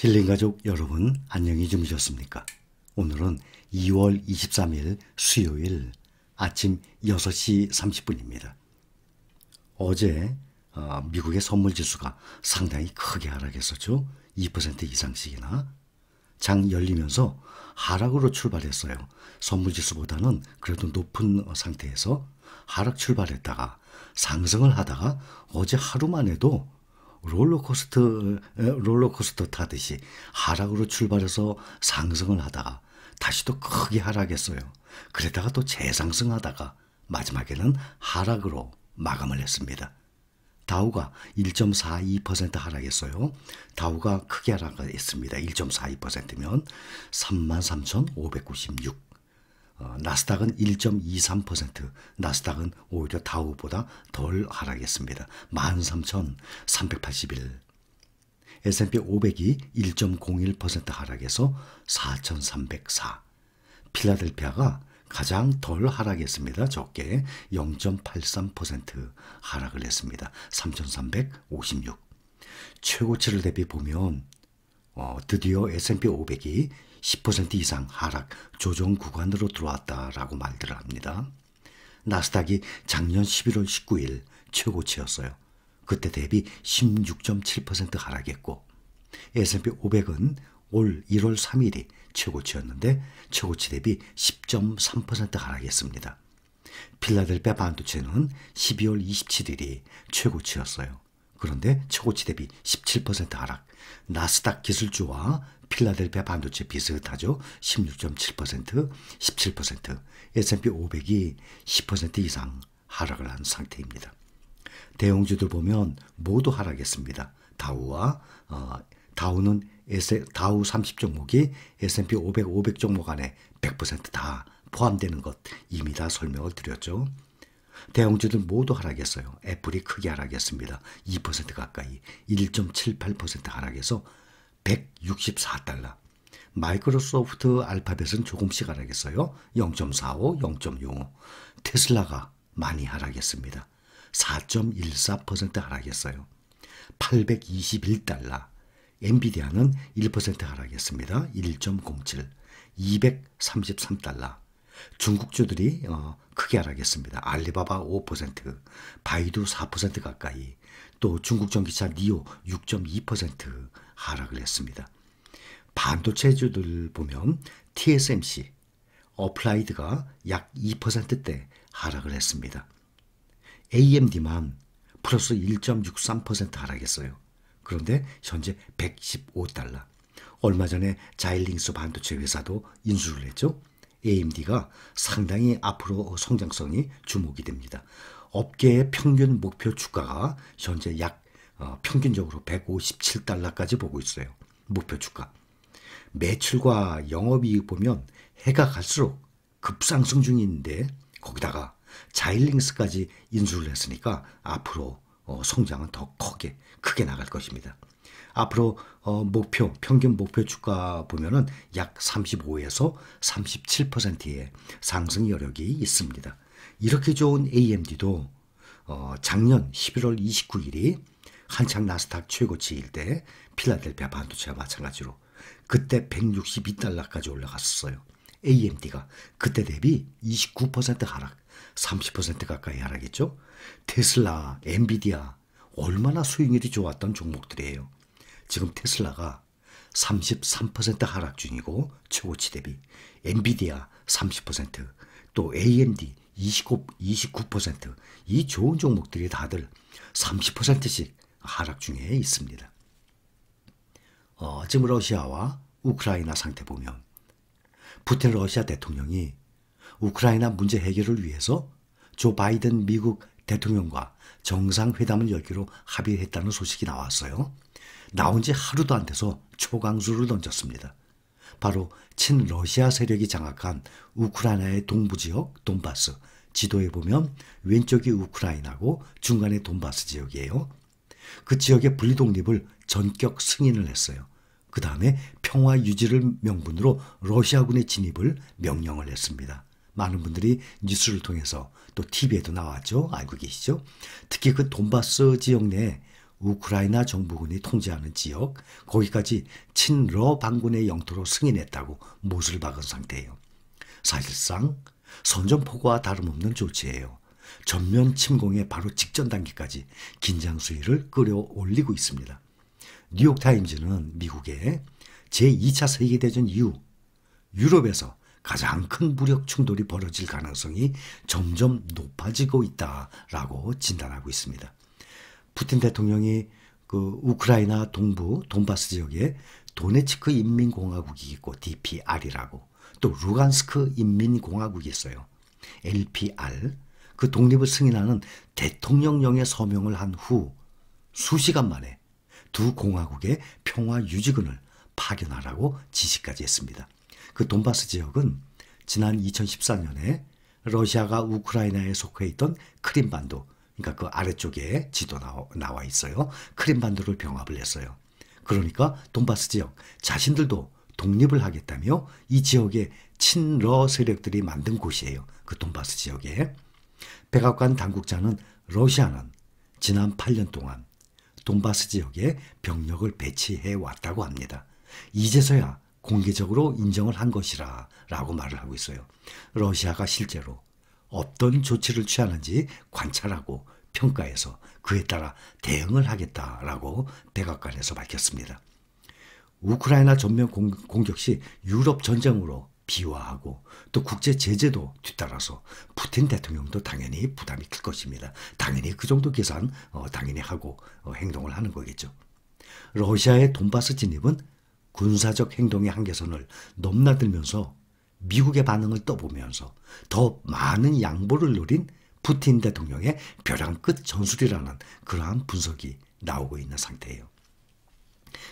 힐링가족 여러분 안녕히 주무셨습니까? 오늘은 2월 23일 수요일 아침 6시 30분입니다. 어제 어, 미국의 선물 지수가 상당히 크게 하락했었죠. 2% 이상씩이나 장 열리면서 하락으로 출발했어요. 선물 지수보다는 그래도 높은 상태에서 하락 출발했다가 상승을 하다가 어제 하루만 해도 롤러코스터 롤러코스터 타듯이 하락으로 출발해서 상승을 하다가 다시 또 크게 하락했어요. 그러다가 또 재상승하다가 마지막에는 하락으로 마감을 했습니다. 다우가 1.42% 하락했어요. 다우가 크게 하락했습니다. 1.42%면 33,596 어, 나스닥은 1.23%, 나스닥은 오히려 다우보다 덜 하락했습니다. 13,381. S&P 500이 1.01% 하락해서 4,304. 필라델피아가 가장 덜 하락했습니다. 적게 0.83% 하락을 했습니다. 3,356. 최고치를 대비 보면 어, 드디어 S&P 500이 10% 이상 하락 조정 구간으로 들어왔다라고 말들을 합니다. 나스닥이 작년 11월 19일 최고치였어요. 그때 대비 16.7% 하락했고 S&P 500은 올 1월 3일이 최고치였는데 최고치 대비 10.3% 하락했습니다. 필라델피아 반도체는 12월 27일이 최고치였어요. 그런데 최고치 대비 17% 하락. 나스닥 기술주와 필라델피아 반도체 비슷하죠. 16.7%, 17%. S&P 500이 10% 이상 하락을 한 상태입니다. 대형주들 보면 모두 하락했습니다. 다우와 어, 다우는 S, 다우 30 종목이 S&P 500, 500 종목 안에 100%다 포함되는 것 이미 다 설명을 드렸죠. 대형주들 모두 하락했어요. 애플이 크게 하락했습니다. 2% 가까이 1.78% 하락해서 164달러. 마이크로소프트 알파벳은 조금씩 하락했어요. 0.45, 0.65. 테슬라가 많이 하락했습니다. 4.14% 하락했어요. 821달러. 엔비디아는 1% 하락했습니다. 1.07. 233달러. 중국주들이 어, 크게 하락했습니다. 알리바바 5%, 바이두 4% 가까이, 또 중국 전기차 니오 6.2% 하락을 했습니다. 반도체주들 보면 TSMC, 어플라이드가 약 2%대 하락을 했습니다. AMD만 플러스 1.63% 하락했어요. 그런데 현재 115달러. 얼마 전에 자일링스 반도체 회사도 인수를 했죠. AMD가 상당히 앞으로 성장성이 주목이 됩니다. 업계의 평균 목표 주가가 현재 약 어, 평균적으로 157달러까지 보고 있어요. 목표 주가. 매출과 영업이익 보면 해가 갈수록 급상승 중인데 거기다가 자일링스까지 인수를 했으니까 앞으로 어, 성장은 더 크게 크게 나갈 것입니다. 앞으로 어, 목표 평균 목표 주가 보면은 약 35에서 37%의 상승 여력이 있습니다. 이렇게 좋은 AMD도 어, 작년 11월 29일이 한창 나스닥 최고치일 때 필라델피아 반도체와 마찬가지로 그때 162달러까지 올라갔었어요. AMD가 그때 대비 29% 하락, 30% 가까이 하락했죠. 테슬라, 엔비디아 얼마나 수익률이 좋았던 종목들이에요. 지금 테슬라가 33% 하락 중이고 최고치 대비 엔비디아 30%또 AMD 29, 29%이 좋은 종목들이 다들 30%씩 하락 중에 있습니다. 어, 지금 러시아와 우크라이나 상태 보면 부텐 러시아 대통령이 우크라이나 문제 해결을 위해서 조 바이든 미국 대통령과 정상회담을 열기로 합의했다는 소식이 나왔어요. 나온 지 하루도 안 돼서 초강수를 던졌습니다. 바로 친러시아 세력이 장악한 우크라이나의 동부 지역 돈바스 지도에 보면 왼쪽이 우크라이나고 중간에 돈바스 지역이에요. 그 지역의 분리 독립을 전격 승인을 했어요. 그 다음에 평화 유지를 명분으로 러시아군의 진입을 명령을 했습니다. 많은 분들이 뉴스를 통해서 또 TV에도 나왔죠. 알고 계시죠? 특히 그 돈바스 지역 내에 우크라이나 정부군이 통제하는 지역, 거기까지 친러 반군의 영토로 승인했다고 못을 박은 상태예요. 사실상 선전포고와 다름없는 조치예요. 전면 침공의 바로 직전 단계까지 긴장 수위를 끌어올리고 있습니다. 뉴욕타임즈는 미국의 제2차 세계대전 이후 유럽에서 가장 큰 무력 충돌이 벌어질 가능성이 점점 높아지고 있다라고 진단하고 있습니다. 푸틴 대통령이 그 우크라이나 동부 돈바스 지역에 도네츠크 인민공화국이 있고 DPR이라고 또 루간스크 인민공화국이 있어요. LPR 그 독립을 승인하는 대통령령의 서명을 한 후 수시간 만에 두 공화국의 평화 유지군을 파견하라고 지시까지 했습니다. 그 돈바스 지역은 지난 2014년에 러시아가 우크라이나에 속해 있던 크림반도 그러니까 그 아래쪽에 지도 나와 있어요. 크림반도를 병합을 했어요. 그러니까 돈바스 지역 자신들도 독립을 하겠다며 이지역에 친러 세력들이 만든 곳이에요. 그 돈바스 지역에. 백악관 당국자는 러시아는 지난 8년 동안 돈바스 지역에 병력을 배치해 왔다고 합니다. 이제서야 공개적으로 인정을 한 것이라 라고 말을 하고 있어요. 러시아가 실제로 어떤 조치를 취하는지 관찰하고 평가해서 그에 따라 대응을 하겠다라고 백악관에서 밝혔습니다. 우크라이나 전면 공격 시 유럽 전쟁으로 비화하고 또 국제 제재도 뒤따라서 푸틴 대통령도 당연히 부담이 클 것입니다. 당연히 그 정도 계산 어, 당연히 하고 어, 행동을 하는 거겠죠. 러시아의 돈바스 진입은 군사적 행동의 한계선을 넘나들면서 미국의 반응을 떠보면서 더 많은 양보를 노린 푸틴 대통령의 벼랑 끝 전술이라는 그러한 분석이 나오고 있는 상태예요.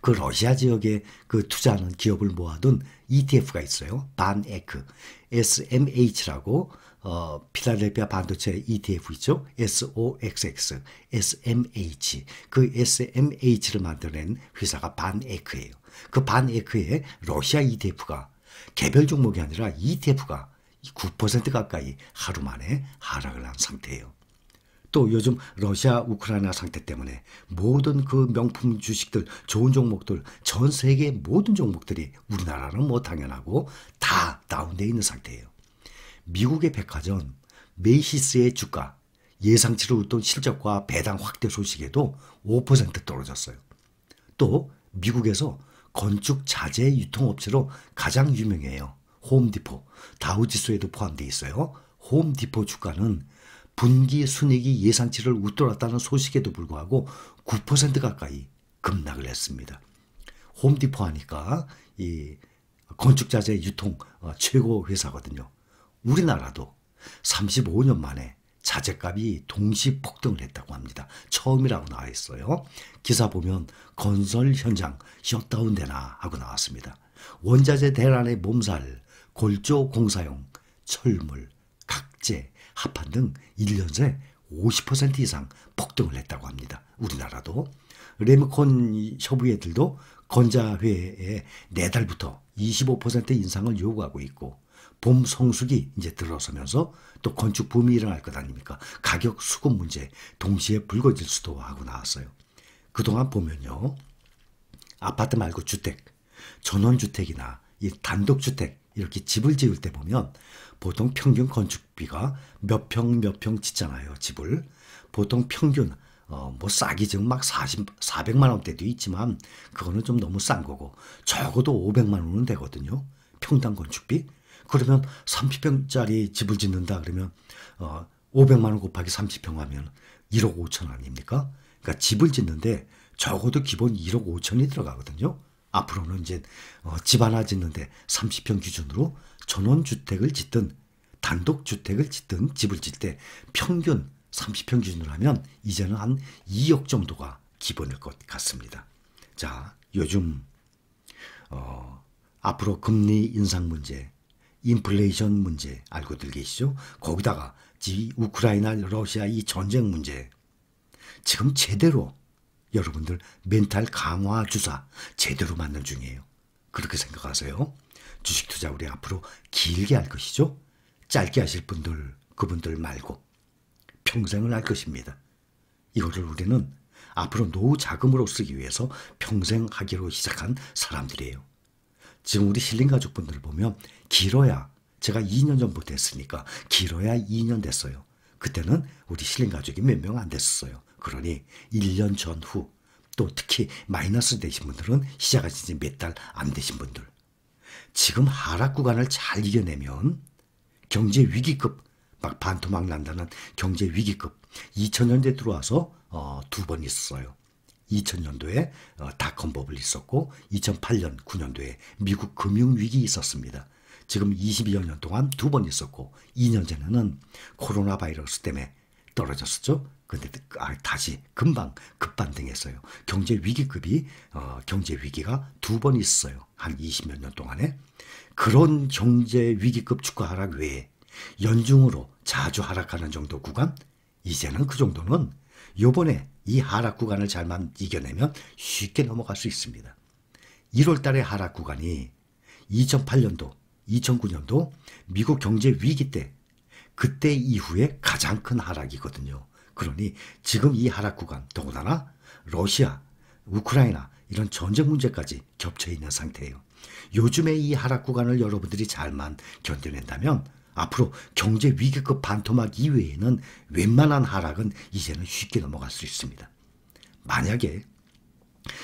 그 러시아 지역에 그 투자하는 기업을 모아둔 ETF가 있어요. 반에크 SMH라고 어, 필라델피아 반도체 ETF 있죠? SOXX, SMH. 그 SMH를 만들어낸 회사가 반에크예요. 그 반에크에 러시아 ETF가 개별 종목이 아니라 ETF가 9% 가까이 하루 만에 하락을 한 상태예요. 또 요즘 러시아 우크라이나 상태 때문에 모든 그 명품 주식들 좋은 종목들 전 세계 모든 종목들이 우리나라는 뭐 당연하고 다 다운돼 있는 상태예요. 미국의 백화점 메이시스의 주가 예상치를 웃던 실적과 배당 확대 소식에도 5% 떨어졌어요. 또 미국에서 건축 자재 유통업체로 가장 유명해요. 홈디포, 다우지수에도 포함되어 있어요. 홈디포 주가는 분기 순익이 예상치를 웃돌았다는 소식에도 불구하고 9% 가까이 급락을 했습니다. 홈디포 하니까 이 건축자재 유통 어, 최고 회사거든요. 우리나라도 35년 만에 자재값이 동시 폭등을 했다고 합니다. 처음이라고 나와 있어요. 기사 보면 건설 현장 셧다운되나 하고 나왔습니다. 원자재 대란의 몸살, 골조 공사용, 철물, 각재, 합판 등 1년 새 50% 이상 폭등을 했다고 합니다. 우리나라도 레미콘 협의회들도 건자회에 내달부터 25% 인상을 요구하고 있고 봄 성수기 이제 들어서면서 또 건축 붐이 일어날 것 아닙니까? 가격 수급 문제 동시에 불거질 수도 하고 나왔어요. 그동안 보면요. 아파트 말고 주택, 전원주택이나 이 단독주택 이렇게 집을 지을 때 보면 보통 평균 건축비가 몇 평 몇 평 짓잖아요. 집을. 보통 평균 어, 뭐싸기 지금 막 40, 400만 원대도 있지만 그거는 좀 너무 싼 거고 적어도 500만 원은 되거든요. 평당 건축비 그러면 30평짜리 집을 짓는다 그러면 어 500만 원 곱하기 30평 하면 1억 5천 아닙니까? 그러니까 집을 짓는데 적어도 기본 1억 5천이 들어가거든요. 앞으로는 이제 어, 집 하나 짓는데 30평 기준으로 전원주택을 짓든 단독주택을 짓든 집을 짓때 평균 30평 기준으로 하면 이제는 한 2억 정도가 기본일 것 같습니다. 자, 요즘 어, 앞으로 금리 인상 문제, 인플레이션 문제 알고 들 계시죠? 거기다가 지 우크라이나 러시아 이 전쟁 문제 지금 제대로 여러분들 멘탈 강화 주사 제대로 맞는 중이에요. 그렇게 생각하세요. 주식 투자 우리 앞으로 길게 할 것이죠. 짧게 하실 분들 그분들 말고 평생을 할 것입니다. 이거를 우리는 앞으로 노후 자금으로 쓰기 위해서 평생 하기로 시작한 사람들이에요. 지금 우리 힐링 가족분들 보면 길어야 제가 2년 전부터 했으니까 길어야 2년 됐어요. 그때는 우리 힐링 가족이 몇 명 안 됐었어요. 그러니 1년 전후 또 특히 마이너스 되신 분들은 시작한 지몇 달 안 되신 분들 지금 하락 구간을 잘 이겨내면 경제 위기급 막 반토막 난다는 경제 위기급 2000년대 들어와서 어, 두 번 있었어요. 2000년도에 닷컴 어, 버블 있었고 2008년 9년도에 미국 금융 위기 있었습니다. 지금 22여 년 동안 두 번 있었고 2년 전에는 코로나 바이러스 때문에 떨어졌었죠. 근데 그, 아, 다시 금방 급반등했어요. 경제 위기급이 어, 경제 위기가 두 번 있어요. 한 20몇 년 동안에 그런 경제 위기급 주가 하락 외에 연중으로 자주 하락하는 정도 구간 이제는 그 정도는 요번에 이 하락 구간을 잘만 이겨내면 쉽게 넘어갈 수 있습니다. 1월 달의 하락 구간이 2008년도, 2009년도 미국 경제 위기 때 그때 이후에 가장 큰 하락이거든요. 그러니 지금 이 하락 구간 더군다나 러시아, 우크라이나 이런 전쟁 문제까지 겹쳐 있는 상태예요. 요즘에 이 하락 구간을 여러분들이 잘만 견뎌낸다면 앞으로 경제 위기급 반토막 이외에는 웬만한 하락은 이제는 쉽게 넘어갈 수 있습니다. 만약에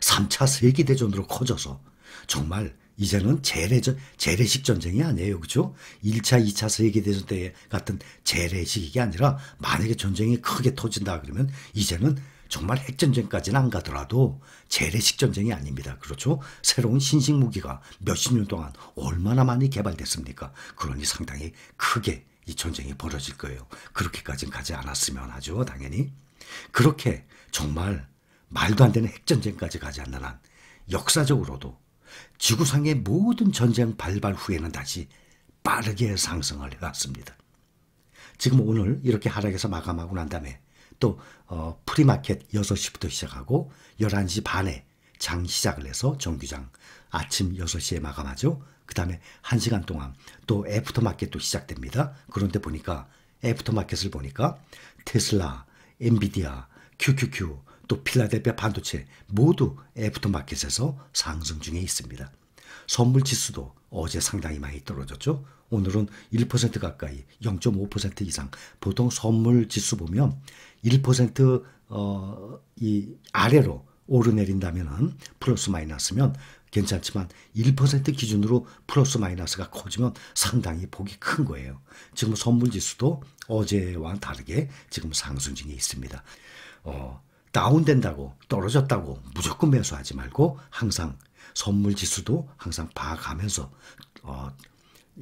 3차 세계대전으로 커져서 정말 이제는 재래전, 재래식 전쟁이 아니에요. 그죠? 1차, 2차 세계대전 때 같은 재래식이 아니라 만약에 전쟁이 크게 터진다 그러면 이제는 정말 핵전쟁까지는 안 가더라도 재래식 전쟁이 아닙니다. 그렇죠? 새로운 신식 무기가 몇십 년 동안 얼마나 많이 개발됐습니까? 그러니 상당히 크게 이 전쟁이 벌어질 거예요. 그렇게까지는 가지 않았으면 하죠. 당연히. 그렇게 정말 말도 안 되는 핵전쟁까지 가지 않는 한 역사적으로도 지구상의 모든 전쟁 발발 후에는 다시 빠르게 상승을 해왔습니다. 지금 오늘 이렇게 하락해서 마감하고 난 다음에 또 어, 프리마켓 6시부터 시작하고 11시 반에 장 시작을 해서 정규장 아침 6시에 마감하죠. 그 다음에 1시간 동안 또 애프터마켓도 시작됩니다. 그런데 보니까 애프터마켓을 보니까 테슬라, 엔비디아, QQQ, 또 필라델피아 반도체 모두 애프터마켓에서 상승 중에 있습니다. 선물 지수도 어제 상당히 많이 떨어졌죠. 오늘은 1% 가까이 0.5% 이상 보통 선물 지수 보면 1%이 어 아래로 오르내린다면은 플러스 마이너스면 괜찮지만 1% 기준으로 플러스 마이너스가 커지면 상당히 폭이큰 거예요. 지금 선물지수도 어제와 다르게 지금 상승중에 있습니다. 어, 다운된다고 떨어졌다고 무조건 매수하지 말고 항상 선물지수도 항상 봐가면서 어,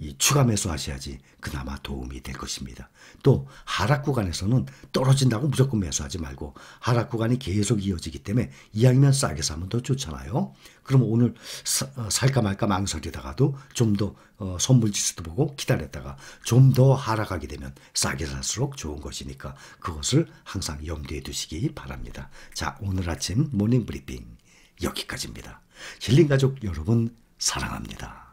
이 추가 매수하셔야지 그나마 도움이 될 것입니다. 또 하락 구간에서는 떨어진다고 무조건 매수하지 말고 하락 구간이 계속 이어지기 때문에 이왕이면 싸게 사면 더 좋잖아요. 그럼 오늘 사, 어, 살까 말까 망설이다가도 좀더 어, 선물지수도 보고 기다렸다가 좀 더 하락하게 되면 싸게 살수록 좋은 것이니까 그것을 항상 염두에 두시기 바랍니다. 자 오늘 아침 모닝 브리핑 여기까지입니다. 힐링 가족 여러분 사랑합니다.